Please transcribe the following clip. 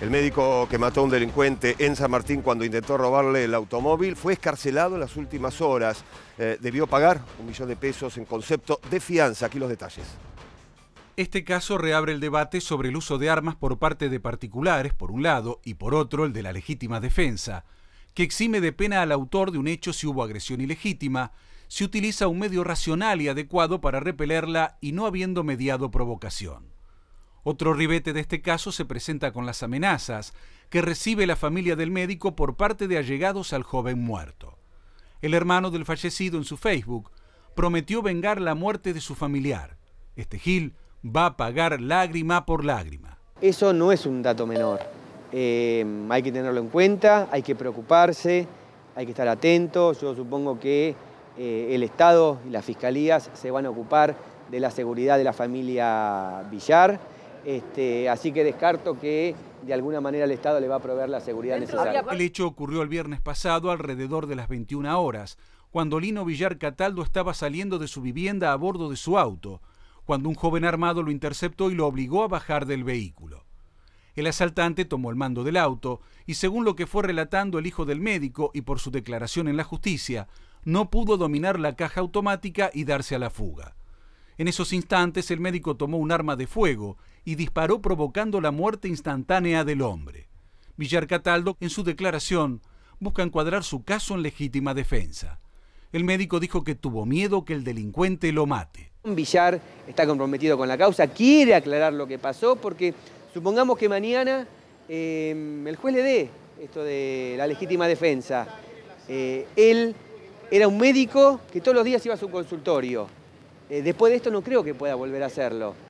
El médico que mató a un delincuente en San Martín cuando intentó robarle el automóvil fue escarcelado en las últimas horas. Eh, debió pagar un millón de pesos en concepto de fianza. Aquí los detalles. Este caso reabre el debate sobre el uso de armas por parte de particulares, por un lado, y por otro, el de la legítima defensa, que exime de pena al autor de un hecho si hubo agresión ilegítima, si utiliza un medio racional y adecuado para repelerla y no habiendo mediado provocación. Otro ribete de este caso se presenta con las amenazas que recibe la familia del médico por parte de allegados al joven muerto. El hermano del fallecido en su Facebook prometió vengar la muerte de su familiar. Este Gil va a pagar lágrima por lágrima. Eso no es un dato menor. Eh, hay que tenerlo en cuenta, hay que preocuparse, hay que estar atentos. Yo supongo que eh, el Estado y las fiscalías se van a ocupar de la seguridad de la familia Villar. Este, así que descarto que de alguna manera el Estado le va a proveer la seguridad necesaria. El hecho ocurrió el viernes pasado alrededor de las 21 horas, cuando Lino Villar Cataldo estaba saliendo de su vivienda a bordo de su auto, cuando un joven armado lo interceptó y lo obligó a bajar del vehículo. El asaltante tomó el mando del auto y según lo que fue relatando el hijo del médico y por su declaración en la justicia, no pudo dominar la caja automática y darse a la fuga. En esos instantes el médico tomó un arma de fuego y disparó provocando la muerte instantánea del hombre. Villar Cataldo, en su declaración, busca encuadrar su caso en legítima defensa. El médico dijo que tuvo miedo que el delincuente lo mate. Villar está comprometido con la causa, quiere aclarar lo que pasó porque supongamos que mañana eh, el juez le dé esto de la legítima defensa. Eh, él era un médico que todos los días iba a su consultorio. Eh, después de esto no creo que pueda volver a hacerlo.